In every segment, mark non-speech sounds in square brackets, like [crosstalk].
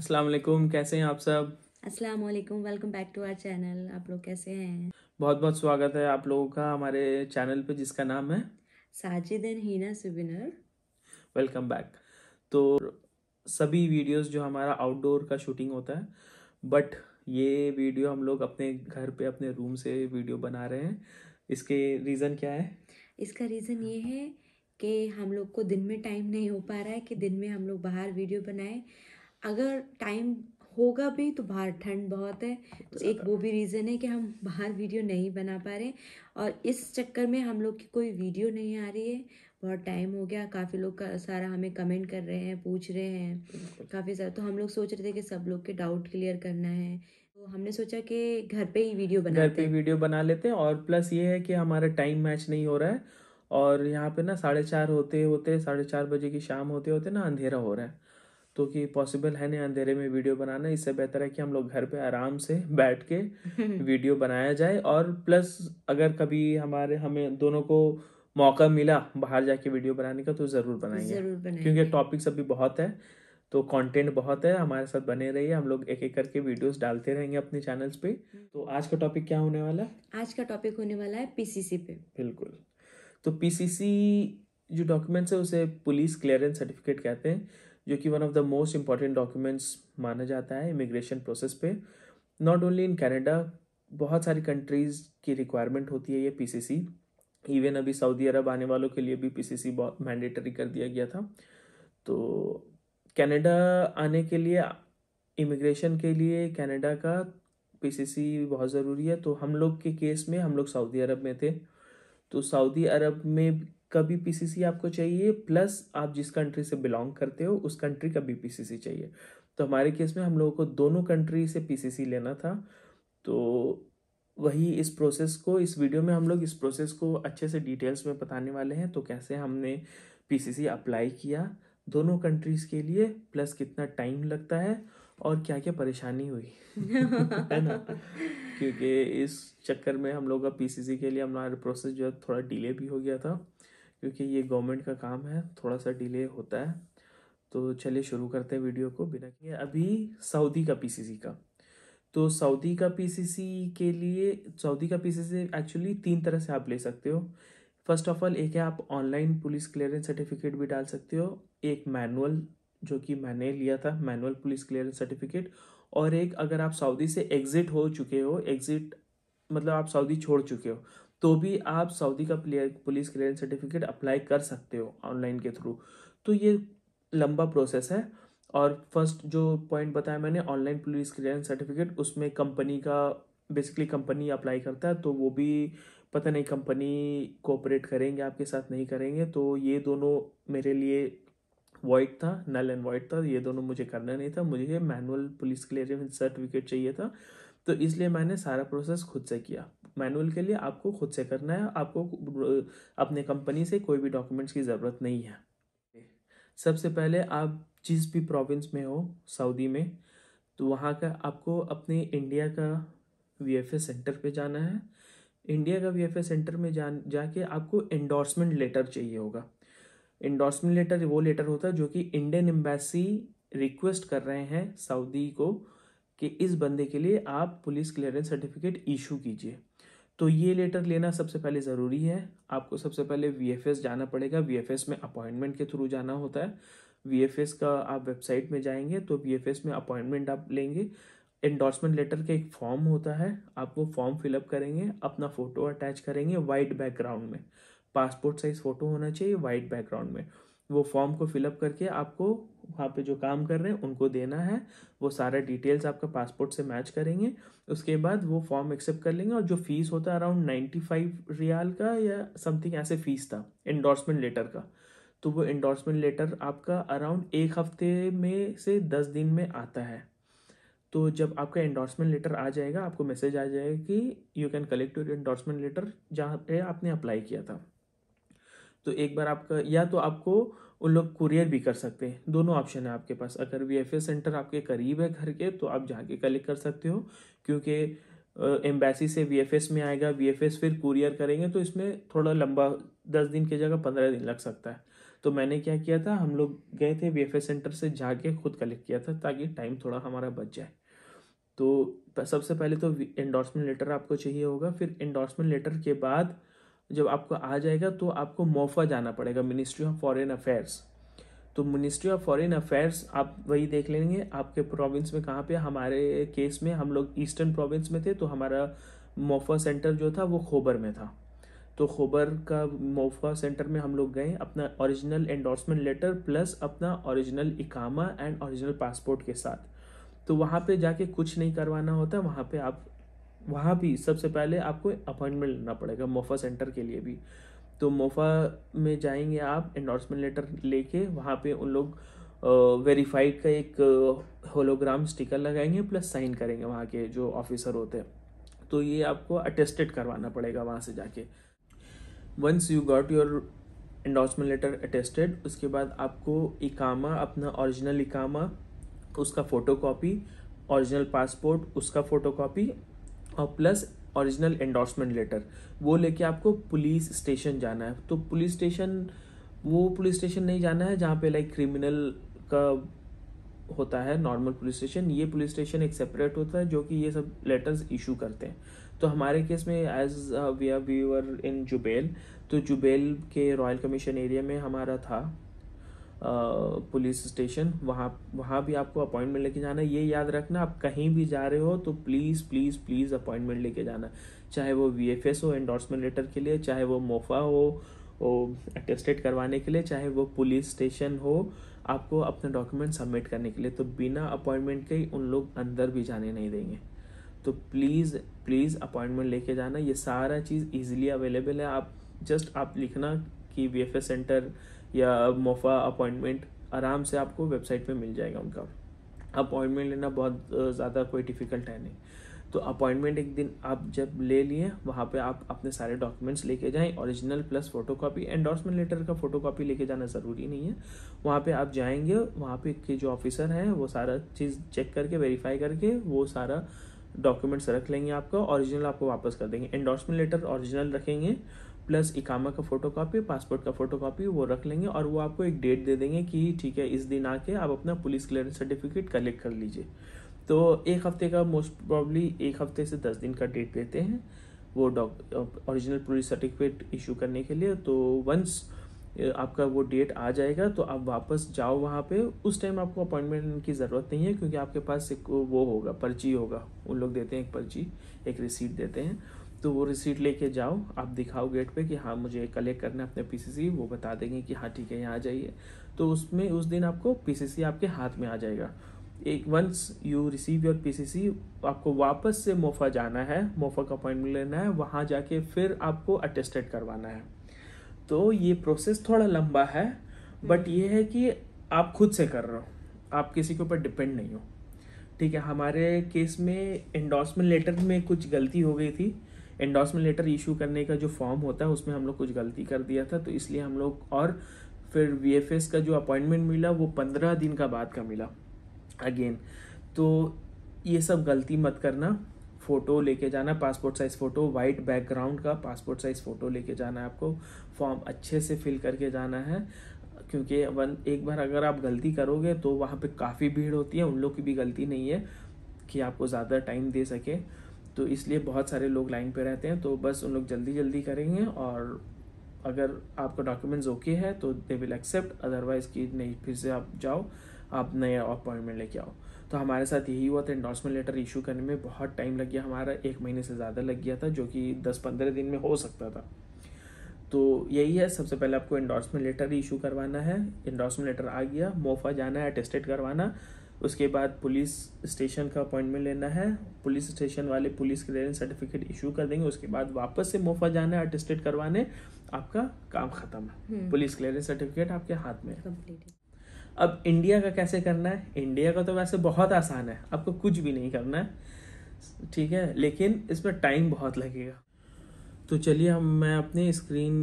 अस्सलाम वालेकुम कैसे हैं आप सब अस्सलाम वालेकुम welcome back to our channel आप लोग कैसे हैं बहुत बहुत स्वागत है आप लोगों का हमारे चैनल पे जिसका नाम है साजिद एंड हीना सुबिनर वेलकम बैक तो सभी वीडियोस जो हमारा आउटडोर का शूटिंग होता है बट ये वीडियो हम लोग अपने घर पे अपने रूम से वीडियो बना रहे हैं इसके रीज़न क्या है इसका रीज़न ये है कि हम लोग को दिन में टाइम नहीं हो पा रहा है कि दिन में हम लोग बाहर वीडियो बनाएं अगर टाइम होगा भी तो बाहर ठंड बहुत है तो एक वो भी रीज़न है कि हम बाहर वीडियो नहीं बना पा रहे और इस चक्कर में हम लोग की कोई वीडियो नहीं आ रही है बहुत टाइम हो गया काफ़ी लोग का सारा हमें कमेंट कर रहे हैं पूछ रहे हैं काफ़ी सारा तो हम लोग सोच रहे थे कि सब लोग के डाउट क्लियर करना है तो हमने सोचा कि घर पे ही वीडियो बना घर पे वीडियो बना लेते हैं और प्लस ये है कि हमारा टाइम मैच नहीं हो रहा है और यहाँ पे ना साढ़े चार होते होते साढ़े चार बजे की शाम होते होते ना अंधेरा हो रहा है तो कि पॉसिबल है ना अंधेरे में वीडियो बनाना इससे बेहतर है कि हम लोग घर पे आराम से बैठ के वीडियो [laughs] बनाया जाए और प्लस अगर कभी हमारे हमें दोनों को मौका मिला बाहर जाके वीडियो बनाने का तो ज़रूर बनाएंगे जरूर बनाएंगे। क्योंकि टॉपिक्स अभी बहुत है तो कंटेंट बहुत है हमारे साथ बने रहिए हम लोग एक एक करके वीडियोस डालते रहेंगे अपने चैनल्स पे तो आज का टॉपिक क्या होने वाला है आज का टॉपिक होने वाला है पीसीसी पे बिल्कुल तो पीसीसी जो डॉक्यूमेंट्स है उसे पुलिस क्लियरेंस सर्टिफिकेट कहते हैं जो कि one of the most important documents माना जाता है इमिग्रेशन प्रोसेस पे नॉट ओनली इन कैनेडा बहुत सारी कंट्रीज़ की रिक्वायरमेंट होती है ये पीसीसी इवन अभी सऊदी अरब आने वालों के लिए भी पीसीसी बहुत मैंडेटरी कर दिया गया था तो कनाडा आने के लिए इमिग्रेशन के लिए कनाडा का पीसीसी बहुत ज़रूरी है तो हम लोग के केस में हम लोग सऊदी अरब में थे तो सऊदी अरब में कभी भी पीसीसी आपको चाहिए प्लस आप जिस कंट्री से बिलोंग करते हो उस कंट्री का भी चाहिए तो हमारे केस में हम लोगों को दोनों कंट्री से पीसीसी लेना था तो वही इस प्रोसेस को इस वीडियो में हम लोग इस प्रोसेस को अच्छे से डिटेल्स में बताने वाले हैं तो कैसे हमने पीसीसी अप्लाई किया दोनों कंट्रीज़ के लिए प्लस कितना टाइम लगता है और क्या क्या परेशानी हुई [laughs] है ना क्योंकि इस चक्कर में हम लोग का पीसीसी के लिए हमारा प्रोसेस जो है थोड़ा डिले भी हो गया था क्योंकि ये गवर्नमेंट का काम है थोड़ा सा डिले होता है तो चलिए शुरू करते हैं वीडियो को बिना किए अभी सऊदी का पीसीसी का तो सऊदी का पीसीसी के लिए सऊदी का पीसीसी एक्चुअली तीन तरह से आप ले सकते हो फर्स्ट ऑफ ऑल एक है आप ऑनलाइन पुलिस क्लियरेंस सर्टिफिकेट भी डाल सकते हो एक मैनुअल जो कि मैंने लिया था मैनुअल पुलिस क्लियरेंस सर्टिफिकेट और एक अगर आप सऊदी से एग्ज़िट हो चुके हो एग्ज़िट मतलब आप सऊदी छोड़ चुके हो तो भी आप सऊदी का प्लेयर पुलिस क्लियरेंस सर्टिफिकेट अप्लाई कर सकते हो ऑनलाइन के थ्रू तो ये लंबा प्रोसेस है और फर्स्ट जो पॉइंट बताया मैंने ऑनलाइन पुलिस क्लियरेंस सर्टिफिकेट उसमें कंपनी का बेसिकली कंपनी अप्लाई करता है तो वो भी पता नहीं कंपनी कोऑपरेट करेंगे आपके साथ नहीं करेंगे तो ये दोनों मेरे लिए वॉइड था नल एंड वॉइड था ये दोनों मुझे करना नहीं था मुझे मैनुअल पुलिस क्लियरेंस सर्टिफिकेट चाहिए था तो इसलिए मैंने सारा प्रोसेस खुद से किया मैनुअल के लिए आपको खुद से करना है आपको अपने कंपनी से कोई भी डॉक्यूमेंट्स की ज़रूरत नहीं है सबसे पहले आप जिस भी प्रोविंस में हो सऊदी में तो वहाँ का आपको अपने इंडिया का वी सेंटर पे जाना है इंडिया का वी सेंटर में जान जाके आपको इंडोर्समेंट लेटर चाहिए होगा इंडोर्समेंट लेटर वो लेटर होता है जो कि इंडियन एम्बेसी रिक्वेस्ट कर रहे हैं सऊदी को कि इस बंदे के लिए आप पुलिस क्लियरेंस सर्टिफिकेट इशू कीजिए तो ये लेटर लेना सबसे पहले ज़रूरी है आपको सबसे पहले वी जाना पड़ेगा वी में अपॉइंटमेंट के थ्रू जाना होता है वी का आप वेबसाइट में जाएंगे तो वी में अपॉइंटमेंट आप लेंगे एंडोर्समेंट लेटर का एक फॉर्म होता है आप वो फॉर्म फिलअप करेंगे अपना फ़ोटो अटैच करेंगे वाइट बैकग्राउंड में पासपोर्ट साइज़ फ़ोटो होना चाहिए वाइट बैकग्राउंड में वो फॉर्म को फिलअप करके आपको वहाँ पे जो काम कर रहे हैं उनको देना है वो सारा डिटेल्स आपका पासपोर्ट से मैच करेंगे उसके बाद वो फॉर्म एक्सेप्ट कर लेंगे और जो फीस होता है अराउंड नाइन्टी फाइव रियाल का या समथिंग ऐसे फीस था इंडोर्समेंट लेटर का तो वो इंडोर्समेंट लेटर आपका अराउंड एक हफ्ते में से दस दिन में आता है तो जब आपका इंडोर्समेंट लेटर आ जाएगा आपको मैसेज आ जाएगा कि you can collect your endorsement letter जहाँ पे आपने अप्लाई किया था तो एक बार आपका या तो आपको उन लोग कुरियर भी कर सकते हैं दोनों ऑप्शन है आपके पास अगर वी एफ सेंटर आपके करीब है घर के तो आप जाके कलेक्ट कर सकते हो क्योंकि एम्बेसी से वी में आएगा वी फिर कुरियर करेंगे तो इसमें थोड़ा लंबा दस दिन की जगह पंद्रह दिन लग सकता है तो मैंने क्या किया था हम लोग गए थे वी सेंटर से जाके खुद कलेक्ट किया था ताकि टाइम थोड़ा हमारा बच जाए तो सबसे पहले तो एंडोर्समेंट लेटर आपको चाहिए होगा फिर एंडोर्समेंट लेटर के बाद जब आपको आ जाएगा तो आपको मोफा जाना पड़ेगा मिनिस्ट्री ऑफ फॉरेन अफेयर्स तो मिनिस्ट्री ऑफ फॉरेन अफेयर्स आप वही देख लेंगे आपके प्रोविंस में कहाँ पे हमारे केस में हम लोग ईस्टर्न प्रोविंस में थे तो हमारा मोफा सेंटर जो था वो खोबर में था तो खोबर का मोफा सेंटर में हम लोग गए अपना ओरिजिनल एंडोर्समेंट लेटर प्लस अपना ओरिजिनल इकामा एंड ओरिजिनल पासपोर्ट के साथ तो वहाँ पे जाके कुछ नहीं करवाना होता वहाँ पे आप वहाँ भी सबसे पहले आपको अपॉइंटमेंट लेना पड़ेगा मोफा सेंटर के लिए भी तो मोफा में जाएंगे आप एंडोर्समेंट लेटर लेके वहाँ पे उन लोग वेरीफाइड का एक होलोग्राम स्टिकर लगाएंगे प्लस साइन करेंगे वहाँ के जो ऑफिसर होते हैं तो ये आपको अटेस्टेड करवाना पड़ेगा वहाँ से जाके once you got your endorsement letter attested उसके बाद आपको इकामा अपना ओरिजिनल इकामा उसका फ़ोटो ओरिजिनल पासपोर्ट उसका फ़ोटो और प्लस ओरिजिनल एंडोर्समेंट लेटर वो लेके आपको पुलिस स्टेशन जाना है तो पुलिस स्टेशन वो पुलिस स्टेशन नहीं जाना है जहाँ पे लाइक क्रिमिनल का होता है नॉर्मल पुलिस स्टेशन ये पुलिस स्टेशन एक सेपरेट होता है जो कि ये सब लेटर्स इशू करते हैं तो हमारे केस में as we are we were in Jubail तो जुबेल के रॉयल कमीशन एरिया में हमारा था पुलिस स्टेशन वहाँ वहाँ भी आपको अपॉइंटमेंट लेके जाना है ये याद रखना आप कहीं भी जा रहे हो तो प्लीज़ प्लीज़ प्लीज़ अपॉइंटमेंट लेके जाना चाहे वो वी एफ एस हो एंडोर्समेंट लेटर के लिए चाहे वो मोफा हो अटेस्टेड करवाने के लिए चाहे वो पुलिस स्टेशन हो आपको अपने डॉक्यूमेंट सबमिट करने के लिए तो बिना अपॉइंटमेंट के उन लोग अंदर भी जाने नहीं देंगे तो प्लीज़ प्लीज़ अपॉइंटमेंट लेके जाना ये सारा चीज़ इजीली अवेलेबल है आप जस्ट आप लिखना कि वी सेंटर या मोफा अपॉइंटमेंट आराम से आपको वेबसाइट पे मिल जाएगा उनका अपॉइंटमेंट लेना बहुत ज़्यादा कोई डिफ़िकल्ट है नहीं तो अपॉइंटमेंट एक दिन आप जब ले लिए वहाँ पे आप अपने सारे डॉक्यूमेंट्स लेके जाएं original plus photocopy endorsement letter का फोटो कापी लेके जाना ज़रूरी नहीं है वहाँ पे आप जाएंगे वहाँ पे के जो ऑफिसर हैं वो सारा चीज़ चेक करके वेरीफाई करके वो सारा डॉक्यूमेंट्स रख लेंगे आपका ओरिजिनल आपको वापस कर देंगे एंडोर्समेंट लेटर ओरिजिनल रखेंगे प्लस इकामा का फ़ोटो कापी पासपोर्ट का फ़ोटो कापी वो रख लेंगे और वो आपको एक डेट दे देंगे कि ठीक है इस दिन आके आप अपना पुलिस क्लियरेंस सर्टिफिकेट कलेक्ट कर लीजिए तो एक हफ्ते का मोस्ट प्रॉब्ली एक हफ्ते से दस दिन का डेट देते हैं वो doc original police certificate issue करने के लिए तो वंस आपका वो डेट आ जाएगा तो आप वापस जाओ वहाँ पे उस टाइम आपको अपॉइंटमेंट की ज़रूरत नहीं है क्योंकि आपके पास एक वो होगा पर्ची होगा उन लोग देते हैं एक पर्ची एक रिसीट देते हैं तो वो रिसीट लेके जाओ आप दिखाओ गेट पे कि हाँ मुझे कलेक्ट करना है अपने पीसीसी वो बता देंगे कि हाँ ठीक है यहाँ आ जाइए तो उसमें उस दिन आपको पीसीसी आपके हाथ में आ जाएगा एक once you receive your PCC आपको वापस से मोफा जाना है मोफा का अपॉइंटमेंट लेना है वहाँ जाके फिर आपको अटेस्टेड करवाना है तो ये प्रोसेस थोड़ा लंबा है बट हम्म। ये है कि आप खुद से कर रहे हो आप किसी के ऊपर डिपेंड नहीं हो ठीक है हमारे केस में एंडोर्समेंट लेटर में कुछ गलती हो गई थी एंडोसमेंट लेटर इशू करने का जो फॉर्म होता है उसमें हम लोग कुछ गलती कर दिया था तो इसलिए हम लोग और फिर वी का जो अपॉइंटमेंट मिला वो पंद्रह दिन का बाद का मिला अगेन तो ये सब गलती मत करना फ़ोटो लेके जाना passport size photo white background का पासपोर्ट साइज़ फ़ोटो लेके जाना है आपको फॉर्म अच्छे से फिल करके जाना है क्योंकि वन एक बार अगर आप गलती करोगे तो वहाँ पे काफ़ी भीड़ होती है उन लोग की भी गलती नहीं है कि आपको ज़्यादा टाइम दे सके तो इसलिए बहुत सारे लोग लाइन पे रहते हैं तो बस उन लोग जल्दी जल्दी करेंगे और अगर आपका डॉक्यूमेंट्स ओके है तो दे विल एक्सेप्ट अदरवाइज़ कि नहीं फिर से आप जाओ आप नया अपॉइंटमेंट लेके आओ तो हमारे साथ यही हुआ था इंडोर्समेंट लेटर इशू करने में बहुत टाइम लग गया हमारा एक महीने से ज़्यादा लग गया था जो कि दस पंद्रह दिन में हो सकता था तो यही है सबसे पहले आपको इंडोर्समेंट लेटर इशू करवाना है इंडोर्समेंट लेटर आ गया मोफा जाना है अटेस्टेड करवाना उसके बाद पुलिस स्टेशन का अपॉइंटमेंट लेना है पुलिस स्टेशन वाले पुलिस क्लियरेंस सर्टिफिकेट इशू कर देंगे उसके बाद वापस से मोफा जाना है अटेस्टेड करवाने आपका काम खत्म है हम्म। पुलिस क्लियरेंस सर्टिफिकेट आपके हाथ में अब इंडिया का कैसे करना है इंडिया का तो वैसे बहुत आसान है आपको कुछ भी नहीं करना है ठीक है लेकिन इसमें टाइम बहुत लगेगा तो चलिए हम मैं अपने स्क्रीन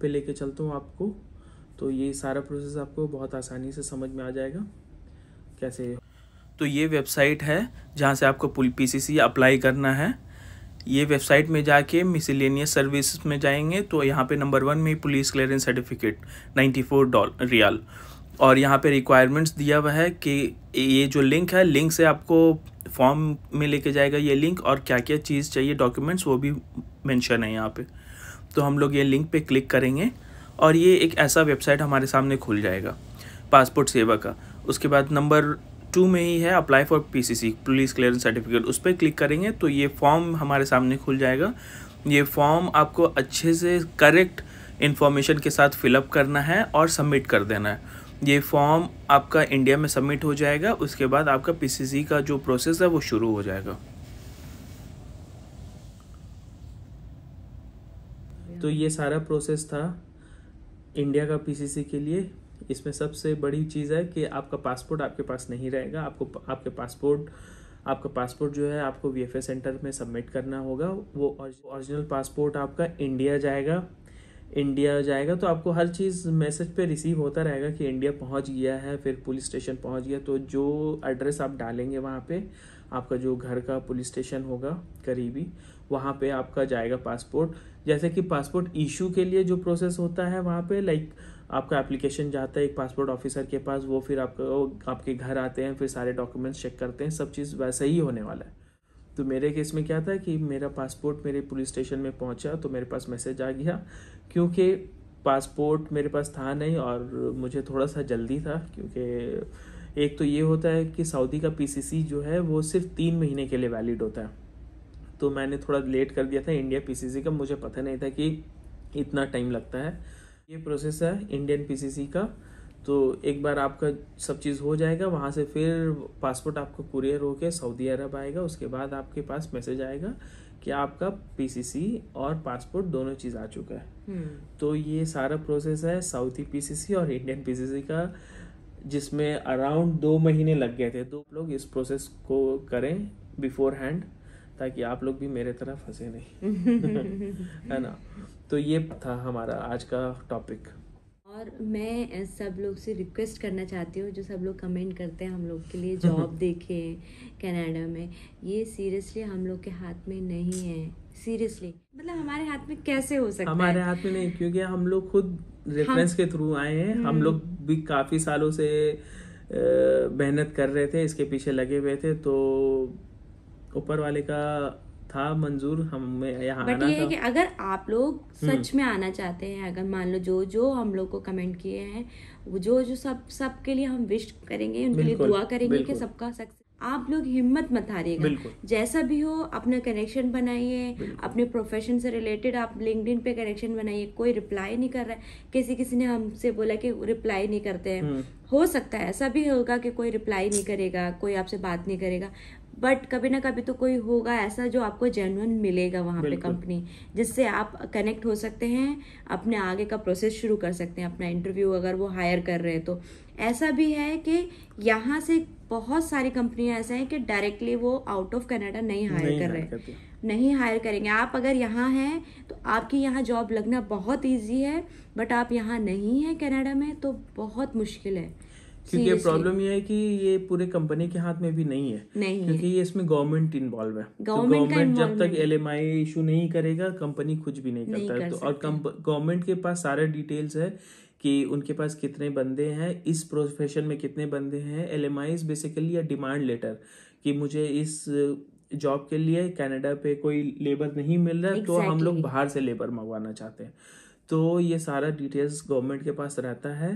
पे लेके चलता हूँ आपको तो ये सारा प्रोसेस आपको बहुत आसानी से समझ में आ जाएगा कैसे तो ये वेबसाइट है जहाँ से आपको पुल पीसीसी अप्लाई करना है ये वेबसाइट में जाके मिसिलेनियस सर्विस में जाएंगे तो यहाँ पे नंबर वन में police clearance certificate ninety four dollar रियाल और यहाँ पे रिक्वायरमेंट्स दिया हुआ है कि ये जो लिंक है लिंक से आपको फॉर्म में लेके जाएगा ये लिंक और क्या क्या चीज़ चाहिए डॉक्यूमेंट्स वो भी मैंशन है यहाँ पर तो हम लोग ये लिंक पर क्लिक करेंगे और ये एक ऐसा वेबसाइट हमारे सामने खुल जाएगा पासपोर्ट सेवा का उसके बाद नंबर टू में ही है apply for PCC police clearance certificate उस पर क्लिक करेंगे तो ये फॉर्म हमारे सामने खुल जाएगा ये फॉर्म आपको अच्छे से करेक्ट इन्फॉर्मेशन के साथ फिलअप करना है और सबमिट कर देना है ये फॉर्म आपका इंडिया में सबमिट हो जाएगा उसके बाद आपका पीसीसी का जो प्रोसेस है वो शुरू हो जाएगा तो ये सारा प्रोसेस था इंडिया का पीसीसी के लिए इसमें सबसे बड़ी चीज़ है कि आपका पासपोर्ट आपके पास नहीं रहेगा आपको आपके पासपोर्ट आपका पासपोर्ट जो है आपको वी सेंटर में सबमिट करना होगा वो ओरिजिनल पासपोर्ट आपका इंडिया जाएगा इंडिया जाएगा तो आपको हर चीज़ मैसेज पे रिसीव होता रहेगा कि इंडिया पहुंच गया है फिर पुलिस स्टेशन पहुंच गया तो जो एड्रेस आप डालेंगे वहाँ पे आपका जो घर का पुलिस स्टेशन होगा करीबी वहाँ पे आपका जाएगा पासपोर्ट जैसे कि पासपोर्ट इशू के लिए जो प्रोसेस होता है वहाँ पे लाइक like, आपका एप्लीकेशन जाता है एक पासपोर्ट ऑफिसर के पास वो फिर आपको आपके घर आते हैं फिर सारे डॉक्यूमेंट्स चेक करते हैं सब चीज़ वैसे ही होने वाला है तो मेरे केस में क्या था कि मेरा पासपोर्ट मेरे पुलिस स्टेशन में पहुंचा तो मेरे पास मैसेज आ गया क्योंकि पासपोर्ट मेरे पास था नहीं और मुझे थोड़ा सा जल्दी था क्योंकि एक तो ये होता है कि सऊदी का पी जो है वो सिर्फ तीन महीने के लिए वैलिड होता है तो मैंने थोड़ा लेट कर दिया था इंडिया पी का मुझे पता नहीं था कि इतना टाइम लगता है ये प्रोसेस है इंडियन पीसीसी का तो एक बार आपका सब चीज़ हो जाएगा वहाँ से फिर पासपोर्ट आपको कुरियर होके सऊदी अरब आएगा उसके बाद आपके पास मैसेज आएगा कि आपका पीसीसी और पासपोर्ट दोनों चीज़ आ चुका है हम्म। तो ये सारा प्रोसेस है सऊदी पीसीसी और इंडियन पीसीसी का जिसमें अराउंड दो महीने लग गए थे तो लोग इस प्रोसेस को करें बिफोर हैंड ताकि आप लोग भी मेरे तरह फंसे नहीं [laughs] है ना तो ये था हमारा आज का टॉपिक और मैं सब लोग से रिक्वेस्ट करना चाहती हूँ जो सब लोग कमेंट करते हैं हम लोग के लिए जॉब देखे कनाडा में ये सीरियसली हम लोग के हाथ में नहीं है सीरियसली मतलब हमारे हाथ में कैसे हो सकता हमारे है? हाथ में नहीं क्योंकि हम लोग खुद रेफरेंस के थ्रू आए हैं हम हम्म। लोग भी काफ़ी सालों से मेहनत कर रहे थे इसके पीछे लगे हुए थे तो ऊपर वाले का था मंजूर हमें यहाँ बट ये है कि अगर आप लोग हम्म। सच में आना चाहते हैं अगर मान लो जो जो हम लोग को कमेंट किए हैं वो जो जो सब सबके लिए हम विश करेंगे उनके लिए दुआ करेंगे कि सबका सक्सेस आप लोग हिम्मत मत हारिएगा जैसा भी हो अपना कनेक्शन बनाइए अपने प्रोफेशन से रिलेटेड आप लिंकड पे कनेक्शन बनाइए कोई रिप्लाई नहीं कर रहा है किसी किसी ने हमसे बोला कि रिप्लाई नहीं करते हैं हम्म। हो सकता है ऐसा भी होगा कि कोई रिप्लाई नहीं करेगा कोई आपसे बात नहीं करेगा बट कभी ना कभी तो कोई होगा ऐसा जो आपको जेनुअन मिलेगा वहाँ पे कंपनी जिससे आप कनेक्ट हो सकते हैं अपने आगे का प्रोसेस शुरू कर सकते हैं अपना इंटरव्यू अगर वो हायर कर रहे हैं तो ऐसा भी है कि यहाँ से बहुत सारी कंपनियां ऐसा हैं कि डायरेक्टली वो आउट ऑफ कनाडा नहीं हायर कर रहे नहीं हायर करेंगे आप अगर यहाँ हैं तो आपकी यहाँ जॉब लगना बहुत ईजी है बट आप यहाँ नहीं हैं कनाडा में तो बहुत मुश्किल है क्योंकि प्रॉब्लम ये है कि ये पूरे कंपनी के हाथ में भी नहीं है नहीं क्योंकि है। ये इसमें गवर्नमेंट इन्वॉल्व है गवर्नमेंट तो जब तक एल एम आई इशू नहीं करेगा कंपनी कुछ भी नहीं, नहीं करता कर तो और गवर्नमेंट के पास सारे डिटेल्स है कि उनके पास कितने बंदे हैं इस प्रोफेशन में कितने बंदे हैं एल एम आई बेसिकली या डिमांड लेटर कि मुझे इस जॉब के लिए कनाडा पे कोई लेबर नहीं मिल रहा exactly. तो हम लोग बाहर से लेबर मंगवाना चाहते हैं तो ये सारा डिटेल्स गवर्नमेंट के पास रहता है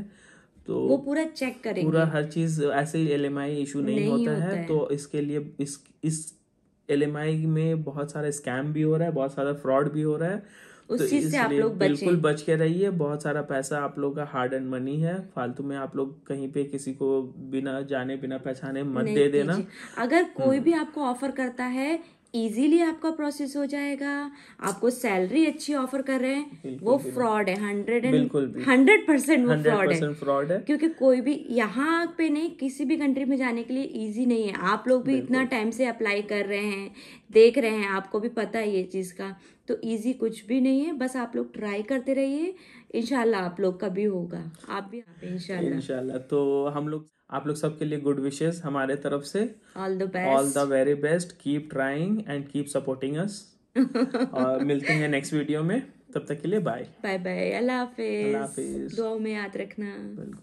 तो वो पूरा चेक करेंगे पूरा हर चीज ऐसे ही एल इशू नहीं, नहीं होता, होता है, है तो इसके लिए इस इस एल में बहुत सारा स्कैम भी हो रहा है बहुत सारा फ्रॉड भी हो रहा है उस तो चीज से आप लोग बिल्कुल बच के रहिए बहुत सारा पैसा आप लोग का हार्ड एंड मनी है फालतू में आप लोग कहीं पे किसी को बिना जाने बिना पहचाने मत दे देना अगर कोई हम्म। भी आपको ऑफर करता है इजीली आपका प्रोसेस हो जाएगा आपको सैलरी अच्छी ऑफर कर रहे हैं वो फ्रॉड है हंड्रेड एंड हंड्रेड परसेंट वो फ्रॉड है फ्रॉड है क्योंकि कोई भी यहाँ पे नहीं किसी भी कंट्री में जाने के लिए इजी नहीं है आप लोग भी इतना टाइम से अप्लाई कर रहे हैं देख रहे हैं आपको भी पता है ये चीज़ का तो इजी कुछ भी नहीं है बस आप लोग ट्राई करते रहिए इनशाला आप लोग का भी होगा आप भी यहाँ इनशाला तो हम लोग आप लोग सबके लिए गुड विशेष हमारे तरफ से all the best all the very best keep trying and keep supporting us और मिलते हैं नेक्स्ट वीडियो में तब तक के लिए बाय बाय बाय अल्लाह हाफिज दुआ में याद रखना बिल्कुल